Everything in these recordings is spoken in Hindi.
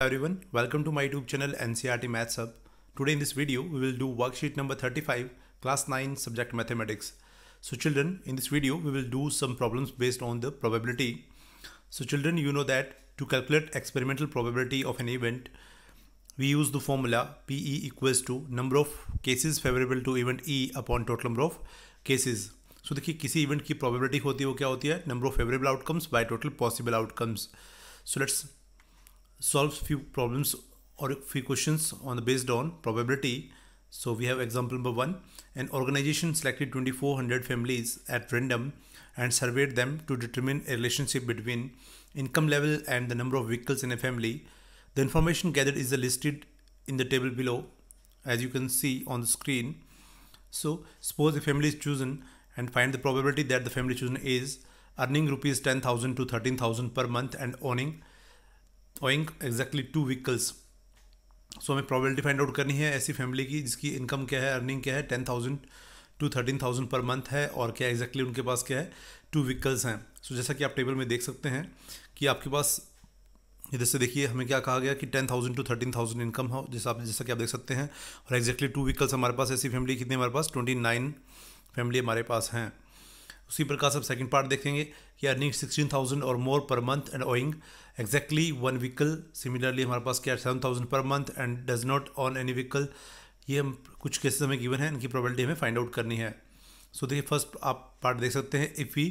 everyone, welcome to my YouTube channel NCRT Maths Hub. Today in this video, we will do worksheet number 35, class 9 subject mathematics. So children, in this video, we will do some problems based on the probability. So children, you know that to calculate experimental probability of an event, we use the formula PE equals to number of cases favorable to event E upon total number of cases. So देखिए किसी इवेंट की प्रोबेबिलिटी होती है वो क्या होती है of favorable outcomes by total possible outcomes. So let's solves few problems or few questions on the based on probability. So we have example number one, an organization selected 2400 families at random and surveyed them to determine a relationship between income level and the number of vehicles in a family. The information gathered is listed in the table below as you can see on the screen. So suppose a family is chosen and find the probability that the family chosen is earning rupees 10,000 to 13,000 per month and owning owing exactly two vehicles so हमें प्रॉबिलिटी फाइंड आउट करनी है ऐसी फैमिली की जिसकी इनकम क्या है अर्निंग क्या है ten thousand to thirteen thousand per month है और क्या एग्जैक्टली exactly उनके पास क्या है टू व्हीकल्स हैं सो so, जैसा कि आप टेबल में देख सकते हैं कि आपके पास इधर से देखिए हमें क्या कहा गया कि ten thousand to thirteen thousand income हो जैसा आप जैसा कि आप देख सकते हैं और एग्जैक्टली टू व्हीकल्स हमारे पास ऐसी फैमिली कितनी हमारे पास ट्वेंटी नाइन फैमिली हमारे पास हैं उसी प्रकार से सेकंड पार्ट देखेंगे कि अर्निंग सिक्सटीन थाउजेंड और more per month and owing exactly one vehicle similarly हमारे पास क्या seven thousand per month and does not own any vehicle ये हम कुछ केसेस हमें गिवन है इनकी प्रॉबिलिटी हमें फाइंड आउट करनी है सो देखिए फर्स्ट आप पार्ट देख सकते हैं if we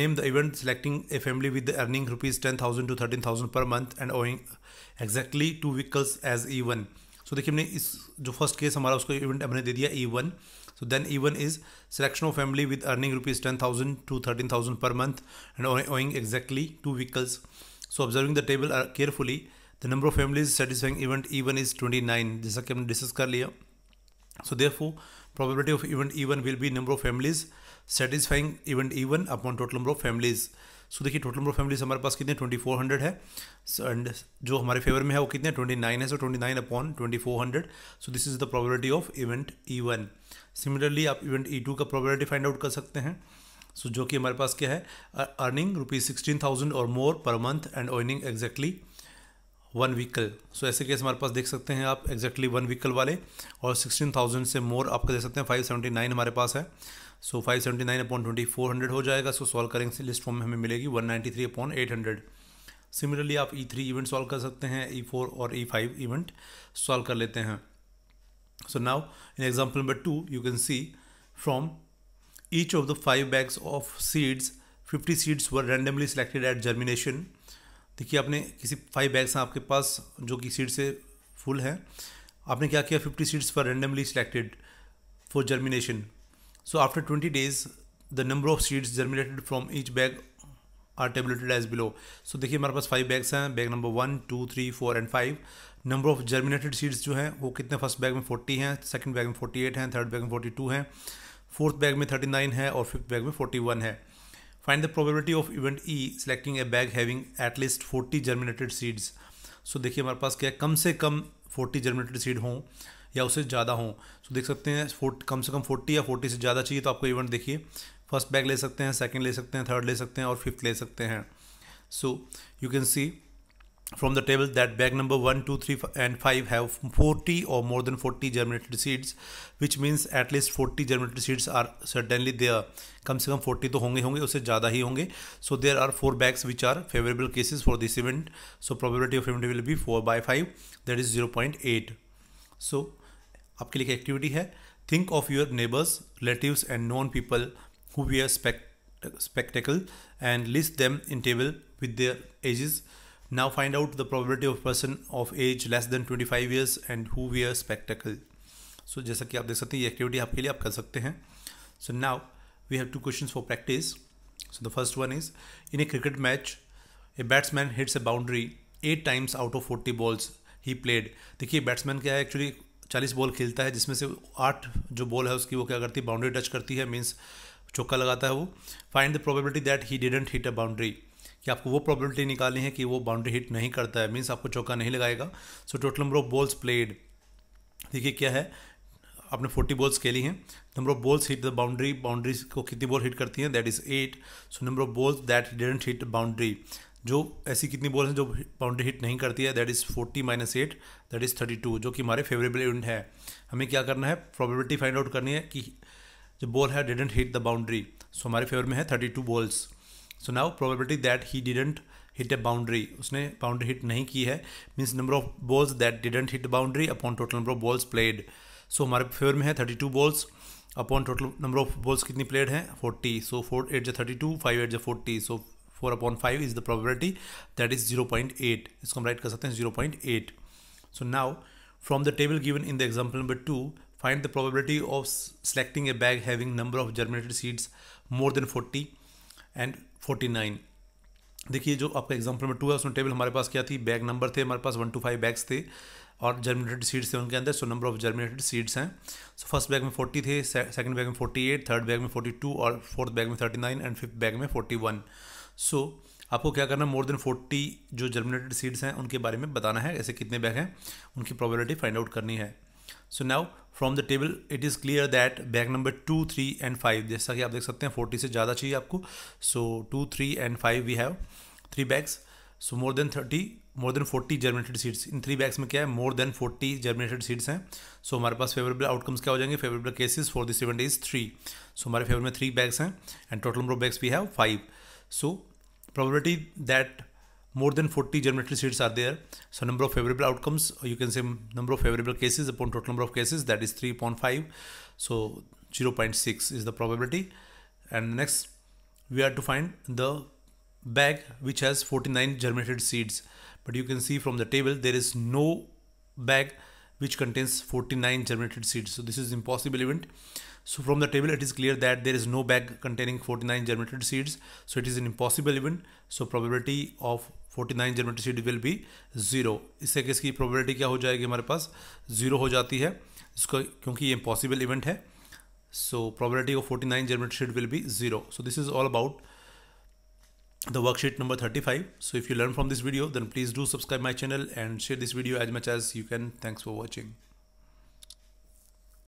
name the event selecting a family with earning rupees ten thousand to thirteen thousand per month and owing exactly two vehicles as E one so तो देखिए हमने इस जो फर्स्ट केस हमारा उसको इवेंट हमने दे दिया E one so then E one is selection of family with earning rupees ten thousand to thirteen thousand per month and owing exactly two vehicles so observing the table carefully the number of families satisfying event E one is twenty nine जैसा कि हमने डिस्कस कर लिया probability of event E one will be number of families satisfying event E one upon total number of families सो देखिए टोटल नंबर ऑफ फैमिलीज हमारे पास कितने ट्वेंटी फोर हंड्रेड है एंड जो हमारे फेवर में है वो कितने ट्वेंटी नाइन है so twenty nine upon twenty four hundred so this is the probability of event E one similarly आप इवेंट ई टू का प्रोबेबिलिटी फाइंड आउट कर सकते हैं सो so, जो कि हमारे पास क्या है अर्निंग रुपीज सिक्सटीन थाउजेंड और more per month and earning exactly one vehicle so ऐसे केस हमारे पास देख सकते हैं आप एग्जैक्टली वन व्हीकल वाले और सिक्सटीन थाउजेंड से मोर आपका देख सकते हैं फाइव सेवेंटी नाइन हमारे पास है so five seventy nine upon twenty four hundred हो जाएगा सो सॉल्व करेंगे लिस्ट फॉर्म में हमें मिलेगी one ninety three upon eight hundred similarly आप ई थ्री इवेंट सॉल्व कर सकते हैं ई e फोर और ई फाइव इवेंट सॉल्व कर लेते हैं so now in example number two you can see from each of the five bags of seeds fifty seeds were randomly selected at germination देखिए आपने किसी फाइव बैग्स हैं आपके पास जो कि सीड से फुल हैं आपने क्या किया फिफ्टी सीड्स पर randomly selected for germination So after 20 days, the number of seeds germinated from each bag are tabulated as below so देखिए हमारे पास फाइव बैग्स हैं bag number one two three four and five number of germinated seeds जो हैं वो कितने फर्स्ट बैग में फोर्टी हैं सेकेंड बैग में फोर्टी एट हैं थर्ड बैग में फोर्टी टू हैं फोर्थ बैग में थर्टी नाइन है और फिफ्थ बैग में फोर्टी वन है find the probability of event E selecting a bag having at least forty germinated seeds so देखिए हमारे पास क्या कम से कम फोर्टी जर्मिनेटेड सीड हों या उससे ज़्यादा हों सो देख सकते हैं फोर्ट कम से कम फोर्टी या फोर्टी से ज़्यादा चाहिए तो आपको इवेंट देखिए फर्स्ट बैग ले सकते हैं सेकेंड ले सकते हैं थर्ड ले सकते हैं और फिफ्थ ले सकते हैं so you can see from the table that bag number 1 2 3 and 5 have 40 or more than 40 germinated seeds which means at least 40 germinated seeds are certainly there कम से कम 40 तो होंगे होंगे उससे ज़्यादा ही होंगे so there are four bags which are favorable cases for this event so probability of event will be 4 by 5 that is 0.8 so आपके लिए एक्टिविटी है think of your neighbours relatives and known people who wear are spectacle and list them in table with their ages Now find out the probability of person of age less than 25 years and who wear spectacle so जैसा कि आप देख सकते हैं ये एक्टिविटी आपके लिए आप कर सकते हैं so now we have two question for practice so the first one is in a cricket match a batsman hits a boundary eight times out of forty balls he played देखिए बैट्समैन क्या है एक्चुअली चालीस बॉल खेलता है जिसमें से आठ जो बॉल है उसकी वो क्या करती है बाउंड्री टच करती है मीन्स चौका लगाता है वो find the probability that he didn't hit a boundary कि आपको वो प्रोबेबिलिटी निकालनी है कि वो बाउंड्री हिट नहीं करता है मीन्स आपको चौका नहीं लगाएगा so total number of balls played देखिए क्या है आपने फोर्टी बॉल्स खेली हैं number of balls hit the boundary boundaries को कितनी बॉल हिट करती हैं that is eight so number of balls that didn't hit boundary जो ऐसी कितनी बॉल्स हैं जो बाउंड्री हिट नहीं करती है that is forty minus eight that is thirty two जो कि हमारे फेवरेबल इवेंट है हमें क्या करना है प्रोबेबिलिटी फाइंड आउट करनी है कि जो बॉल है didn't hit the boundary so हमारे फेवर में है thirty two balls so now probability that he didn't hit a boundary उसने बाउंड्री हिट नहीं की है means number of balls that didn't hit boundary upon total number of balls played so हमारे फेवर में है thirty two balls upon total number of balls कितनी प्लेड हैं फोर्टी सो फोर एट जो थर्टी टू फाइव एट जो forty so four upon five is the probability that is zero point eight इसको हम राइट कर सकते हैं zero point eight so now from the table given in the example number two find the probability of selecting a bag having number of germinated seeds more than forty and forty nine देखिए जो आपका एग्जाम्पल नंबर टू है उसमें टेबल हमारे पास क्या थी बैग नंबर थे हमारे पास वन टू फाइव बैग्स थे और जर्मिनेटेड सीड्स थे उनके अंदर so number of germinated seeds हैं सो फर्स्ट बैग में फोर्टी थे सेकंड बैग में फोर्टी एट थर्ड बैग में फोर्टी टू और फोर्थ बैग में thirty nine and fifth bag में फोर्टी वन सो so, आपको क्या करना मोर देन फोर्टी जो जर्मिनेटेड सीड्स हैं उनके बारे में बताना है ऐसे कितने बैग हैं उनकी प्रॉबिलिटी फाइंड आउट करनी है so now from the table it is clear that bag number two three and five जैसा कि आप देख सकते हैं फोर्टी से ज़्यादा चाहिए आपको so two three and five we have three bags so more than thirty more than forty germinated seeds in three bags में क्या है more than forty germinated seeds हैं सो हमारे पास फेवरेबल आउटकम्स क्या हो जाएंगे favourable cases for this event is three so हमारे फेवर में थ्री बैग्स हैं and total number of bags we have five So probability that more than 40 germinated seeds are there. So number of favorable outcomes, you can say number of favorable cases upon total number of cases, that is 3.5. So 0.6 is the probability. And next, we are to find the bag which has 49 germinated seeds. But you can see from the table, there is no bag which contains 49 germinated seeds. So this is impossible event. So from the table, it is clear that there is no bag containing 49 germinated seeds. So it is an impossible event. So probability of 49 generated seed will be zero इससे किसकी प्रोबेबिलिटी क्या हो जाएगी हमारे पास Zero हो जाती है इसको क्योंकि ये इम्पॉसिबल इवेंट है so probability of 49 generated seed will be zero. So this is all about the worksheet number 35 so if you learn from this video then please do subscribe my channel and share this video as much as you can thanks for watching